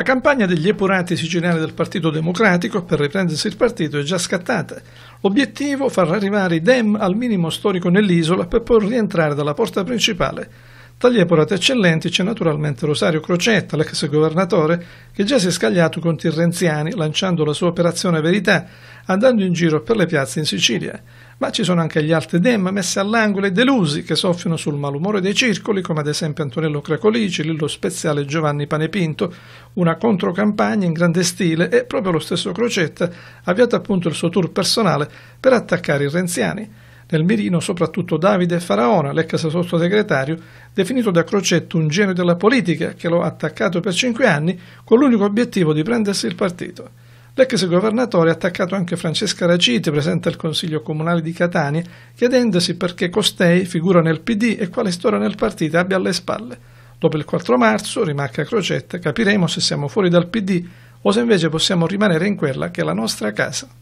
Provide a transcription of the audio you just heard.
La campagna degli epurati siciliani del Partito Democratico per riprendersi il partito è già scattata. L'obiettivo far arrivare i Dem al minimo storico nell'isola per poi rientrare dalla porta principale. Tra gli epurati eccellenti c'è naturalmente Rosario Crocetta, l'ex governatore, che già si è scagliato con Tirrenziani lanciando la sua operazione Verità, andando in giro per le piazze in Sicilia. Ma ci sono anche gli altri dem messi all'angolo e delusi che soffiano sul malumore dei circoli, come ad esempio Antonello Cracolici, Lillo Speziale Giovanni Panepinto, una controcampagna in grande stile e proprio lo stesso Crocetta avviato appunto il suo tour personale per attaccare i renziani. Nel mirino soprattutto Davide Faraona, l'ex sottosegretario, definito da Crocetta un genio della politica che lo ha attaccato per cinque anni con l'unico obiettivo di prendersi il partito. L'ex governatore ha attaccato anche Francesca Raciti, presente al Consiglio Comunale di Catania, chiedendosi perché costei, figura nel PD e quale storia nel partito abbia alle spalle. Dopo il 4 marzo, rimarca Crocetta, capiremo se siamo fuori dal PD o se invece possiamo rimanere in quella che è la nostra casa.